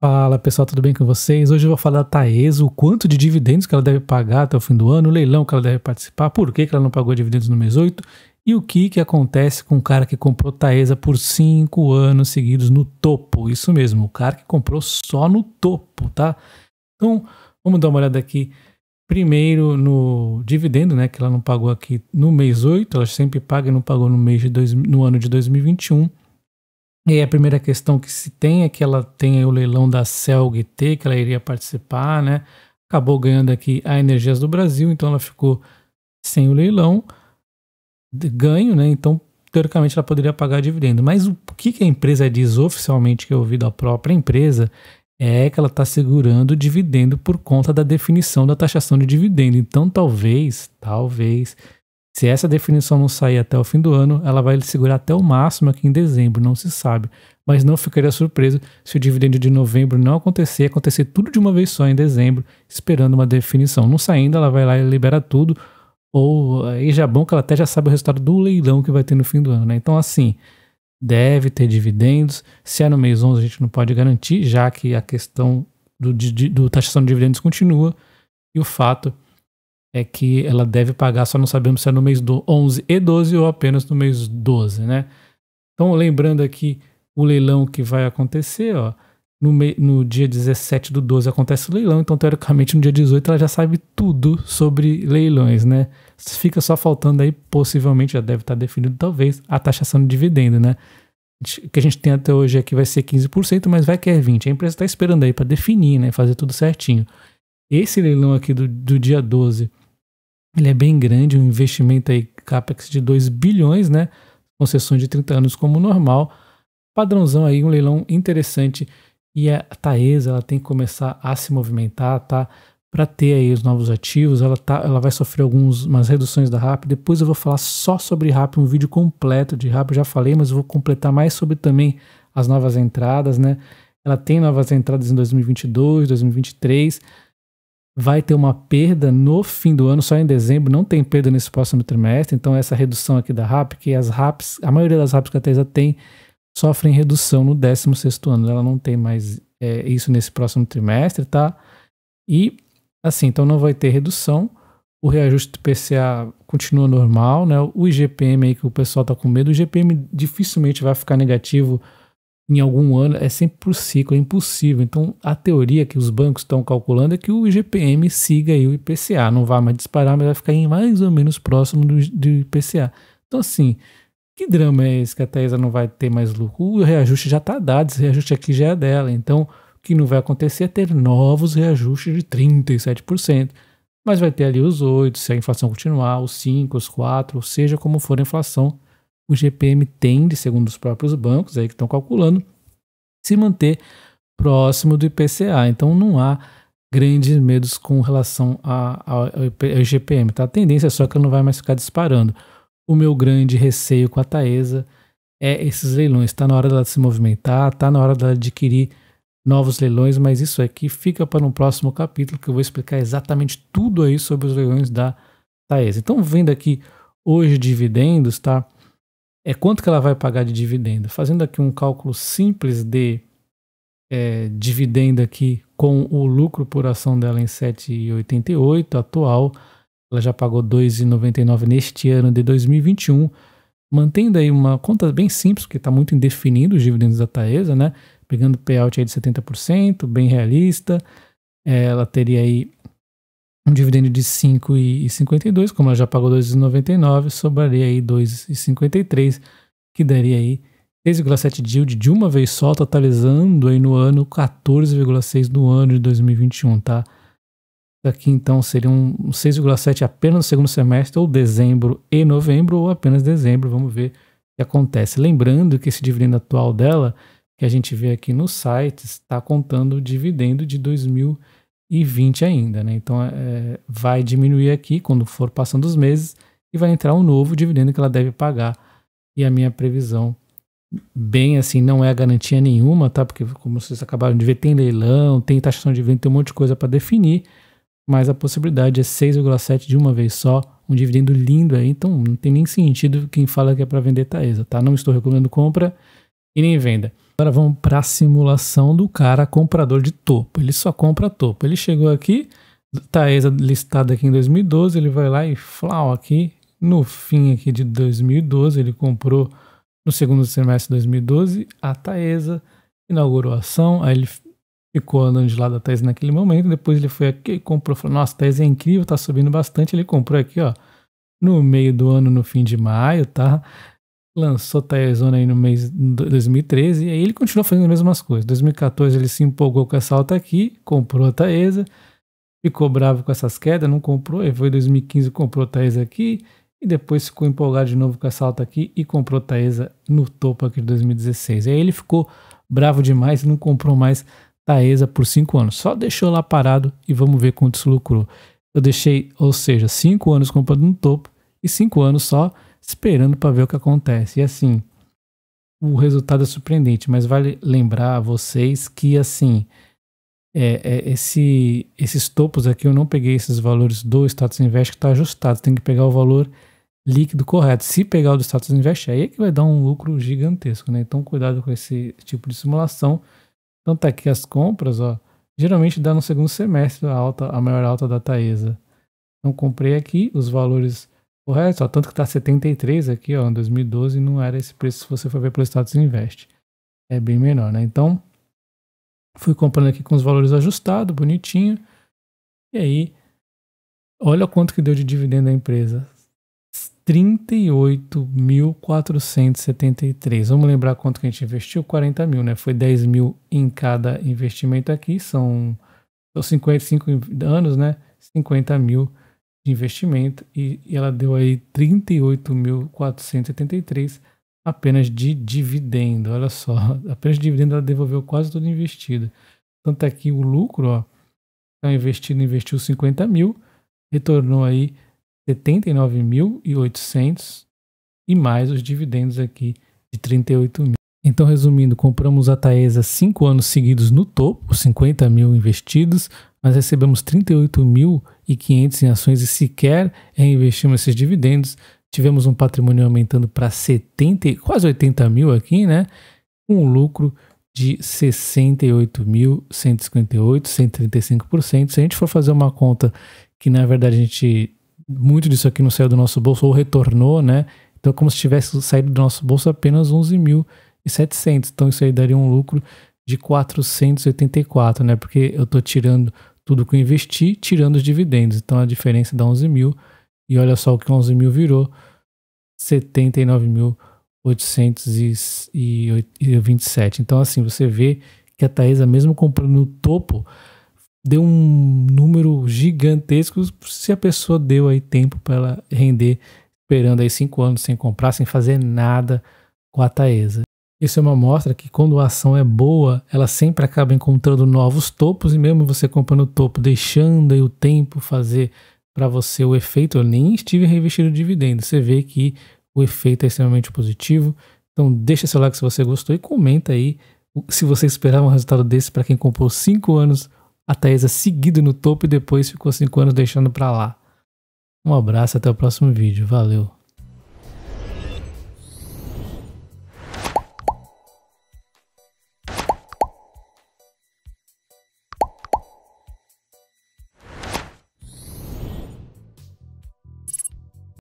Fala pessoal, tudo bem com vocês? Hoje eu vou falar da Taesa, o quanto de dividendos que ela deve pagar até o fim do ano, o leilão que ela deve participar, por que, que ela não pagou dividendos no mês 8 e o que, que acontece com o cara que comprou Taesa por 5 anos seguidos no topo. Isso mesmo, o cara que comprou só no topo, tá? Então, vamos dar uma olhada aqui primeiro no dividendo, né, que ela não pagou aqui no mês 8, ela sempre paga e não pagou no mês de dois, no ano de 2021. E a primeira questão que se tem é que ela tem o leilão da CELGT, que ela iria participar, né? Acabou ganhando aqui a Energias do Brasil, então ela ficou sem o leilão ganho, né? Então, teoricamente, ela poderia pagar dividendo. Mas o que, que a empresa diz oficialmente que eu ouvi da própria empresa é que ela está segurando o dividendo por conta da definição da taxação de dividendo. Então, talvez, talvez se essa definição não sair até o fim do ano, ela vai segurar até o máximo aqui em dezembro, não se sabe. Mas não ficaria surpreso se o dividendo de novembro não acontecer, acontecer tudo de uma vez só em dezembro, esperando uma definição. Não saindo, ela vai lá e libera tudo, ou aí eh, já é bom que ela até já sabe o resultado do leilão que vai ter no fim do ano, né? Então, assim, deve ter dividendos. Se é no mês 11, a gente não pode garantir, já que a questão do, do taxação de dividendos continua, e o fato é que ela deve pagar, só não sabemos se é no mês do 11 e 12 ou apenas no mês 12, né? Então, lembrando aqui o leilão que vai acontecer, ó, no, no dia 17 do 12 acontece o leilão, então, teoricamente, no dia 18 ela já sabe tudo sobre leilões, né? Fica só faltando aí, possivelmente, já deve estar definido, talvez, a taxação de dividendo, né? O que a gente tem até hoje aqui vai ser 15%, mas vai que é 20%. A empresa está esperando aí para definir, né? Fazer tudo certinho. Esse leilão aqui do, do dia 12, ele é bem grande, um investimento aí, CAPEX de 2 bilhões, né? Concessões de 30 anos como normal. Padrãozão aí, um leilão interessante. E a Taesa, ela tem que começar a se movimentar, tá? Para ter aí os novos ativos, ela, tá, ela vai sofrer algumas reduções da RAP. Depois eu vou falar só sobre RAP, um vídeo completo de RAP, já falei, mas eu vou completar mais sobre também as novas entradas, né? Ela tem novas entradas em 2022, 2023 vai ter uma perda no fim do ano, só em dezembro, não tem perda nesse próximo trimestre, então essa redução aqui da RAP, que as RAPs, a maioria das RAPs que a Tesla tem, sofrem redução no 16º ano, ela não tem mais é, isso nesse próximo trimestre, tá? E, assim, então não vai ter redução, o reajuste do PCA continua normal, né? O IGPM aí que o pessoal tá com medo, o IGPM dificilmente vai ficar negativo em algum ano, é sempre por ciclo, é impossível. Então, a teoria que os bancos estão calculando é que o IGPM siga o IPCA, não vai mais disparar, mas vai ficar em mais ou menos próximo do, do IPCA. Então, assim, que drama é esse que a Taesa não vai ter mais lucro? O reajuste já está dado, esse reajuste aqui já é dela. Então, o que não vai acontecer é ter novos reajustes de 37%. Mas vai ter ali os 8, se a inflação continuar, os 5, os 4, seja, como for a inflação, o GPM tende, segundo os próprios bancos aí que estão calculando, se manter próximo do IPCA. Então não há grandes medos com relação ao GPM. Tá? A tendência é só que ela não vai mais ficar disparando. O meu grande receio com a Taesa é esses leilões. Está na hora dela se movimentar, está na hora dela adquirir novos leilões, mas isso aqui fica para um próximo capítulo que eu vou explicar exatamente tudo aí sobre os leilões da Taesa. Então, vendo aqui hoje dividendos, tá? é quanto que ela vai pagar de dividendo. Fazendo aqui um cálculo simples de é, dividendo aqui com o lucro por ação dela em 7,88 atual, ela já pagou 2,99 neste ano de 2021, mantendo aí uma conta bem simples, porque está muito indefinido os dividendos da Taesa, né? Pegando payout aí de 70%, bem realista, é, ela teria aí um dividendo de 5,52, como ela já pagou 2,99, sobraria aí 2,53, que daria aí 6,7 yield de uma vez só, totalizando aí no ano 14,6 no ano de 2021, tá? Aqui então seria um 6,7 apenas no segundo semestre, ou dezembro e novembro, ou apenas dezembro, vamos ver o que acontece. Lembrando que esse dividendo atual dela, que a gente vê aqui no site, está contando o dividendo de 2021 e 20 ainda, né? Então é, vai diminuir aqui quando for passando os meses e vai entrar um novo dividendo que ela deve pagar. E a minha previsão, bem assim, não é garantia nenhuma, tá? Porque como vocês acabaram de ver, tem leilão, tem taxação de venda, tem um monte de coisa para definir, mas a possibilidade é 6,7 de uma vez só, um dividendo lindo aí, então não tem nem sentido quem fala que é para vender Taesa, tá, tá? Não estou recomendando compra e nem venda. Agora vamos para a simulação do cara comprador de topo. Ele só compra topo. Ele chegou aqui, Taesa tá listada aqui em 2012, ele vai lá e flau aqui. No fim aqui de 2012, ele comprou no segundo semestre de 2012 a Taesa, inaugurou a ação, aí ele ficou andando de lado da Taesa naquele momento, depois ele foi aqui e comprou, falou, nossa, a Taesa é incrível, tá subindo bastante, ele comprou aqui, ó, no meio do ano, no fim de maio, tá? lançou Tiresona aí no mês de 2013, e aí ele continuou fazendo as mesmas coisas. Em 2014 ele se empolgou com essa alta aqui, comprou a Taesa, ficou bravo com essas quedas, não comprou, e foi em 2015 comprou a Taesa aqui, e depois ficou empolgado de novo com essa alta aqui e comprou a Taesa no topo aqui de 2016. E aí ele ficou bravo demais e não comprou mais Taesa por 5 anos, só deixou lá parado e vamos ver quanto isso lucrou. Eu deixei, ou seja, 5 anos comprando no topo e 5 anos só esperando para ver o que acontece. E assim, o resultado é surpreendente, mas vale lembrar a vocês que assim, é, é, esse, esses topos aqui eu não peguei esses valores do status invest que está ajustado, tem que pegar o valor líquido correto. Se pegar o do status invest, aí é que vai dar um lucro gigantesco, né? Então cuidado com esse tipo de simulação. Então tá aqui as compras, ó. Geralmente dá no segundo semestre a alta, a maior alta da Taesa. Então comprei aqui os valores o resto só tanto que tá 73 aqui, ó, em 2012 não era esse preço se você for ver pelo Status Invest. É bem menor, né? Então, fui comprando aqui com os valores ajustados, bonitinho. E aí, olha quanto que deu de dividendo da empresa. 38.473. Vamos lembrar quanto que a gente investiu? 40 mil, né? Foi 10 mil em cada investimento aqui. São, são 55 anos, né? 50 mil de investimento e, e ela deu aí 38.483 apenas de dividendo. Olha só, apenas de dividendo ela devolveu quase tudo investido. Tanto aqui é o lucro, ó, então tá investido investiu 50 mil, retornou aí 79.800 e mais os dividendos aqui de 38 mil. Então, resumindo, compramos a Taesa cinco anos seguidos no topo, 50 mil investidos, mas recebemos 38 mil e 500 em ações e sequer reinvestimos é esses dividendos. Tivemos um patrimônio aumentando para 70, quase 80 mil aqui, né? Um lucro de 68.158, 135%. Se a gente for fazer uma conta que na verdade a gente muito disso aqui não saiu do nosso bolso ou retornou, né? Então, é como se tivesse saído do nosso bolso apenas 11.700. Então, isso aí daria um lucro de 484, né? Porque eu estou tirando tudo que eu investi, tirando os dividendos. Então a diferença dá 11 mil. E olha só o que 11 mil virou: 79.827. Então, assim, você vê que a Taesa, mesmo comprando no topo, deu um número gigantesco se a pessoa deu aí tempo para ela render, esperando aí 5 anos sem comprar, sem fazer nada com a Taesa. Isso é uma mostra que quando a ação é boa, ela sempre acaba encontrando novos topos e mesmo você comprando o topo, deixando aí o tempo fazer para você o efeito, eu nem estive reinvestindo dividendo. Você vê que o efeito é extremamente positivo. Então deixa seu like se você gostou e comenta aí se você esperava um resultado desse para quem comprou 5 anos a Taesa seguido no topo e depois ficou 5 anos deixando para lá. Um abraço, até o próximo vídeo. Valeu!